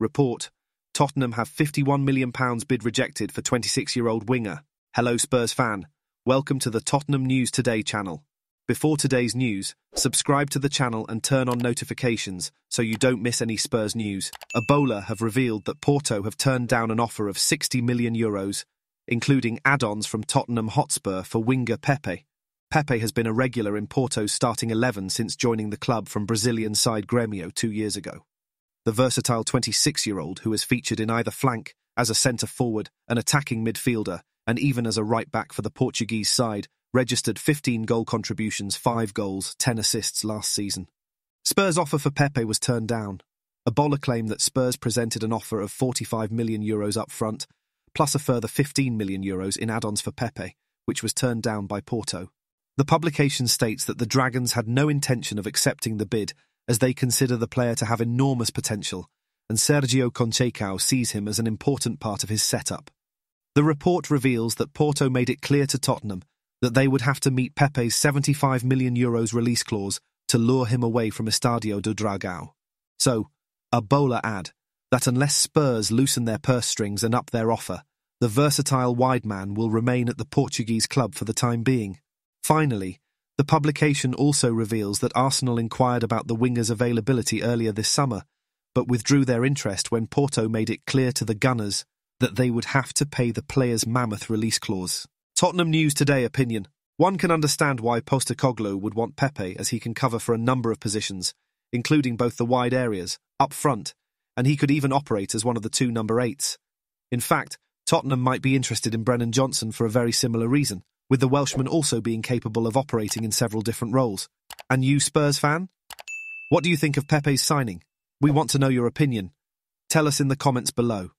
Report Tottenham have £51 million bid rejected for 26 year old winger. Hello, Spurs fan. Welcome to the Tottenham News Today channel. Before today's news, subscribe to the channel and turn on notifications so you don't miss any Spurs news. Ebola have revealed that Porto have turned down an offer of 60 million euros, including add ons from Tottenham Hotspur for winger Pepe. Pepe has been a regular in Porto's starting 11 since joining the club from Brazilian side Grêmio two years ago the versatile 26-year-old who who has featured in either flank, as a centre forward, an attacking midfielder, and even as a right back for the Portuguese side, registered 15 goal contributions, 5 goals, 10 assists last season. Spurs' offer for Pepe was turned down. Ebola claimed that Spurs presented an offer of 45 million euros up front, plus a further 15 million euros in add ons for Pepe, which was turned down by Porto. The publication states that the Dragons had no intention of accepting the bid as they consider the player to have enormous potential, and Sergio Conceicao sees him as an important part of his setup. The report reveals that Porto made it clear to Tottenham that they would have to meet Pepe's 75 million euros release clause to lure him away from Estadio do Dragão. So, a bowler ad that unless Spurs loosen their purse strings and up their offer, the versatile wide man will remain at the Portuguese club for the time being. Finally, the publication also reveals that Arsenal inquired about the winger's availability earlier this summer, but withdrew their interest when Porto made it clear to the Gunners that they would have to pay the player's mammoth release clause. Tottenham News Today opinion. One can understand why Postacoglu would want Pepe as he can cover for a number of positions, including both the wide areas, up front, and he could even operate as one of the two number eights. In fact, Tottenham might be interested in Brennan Johnson for a very similar reason with the Welshman also being capable of operating in several different roles. And you, Spurs fan? What do you think of Pepe's signing? We want to know your opinion. Tell us in the comments below.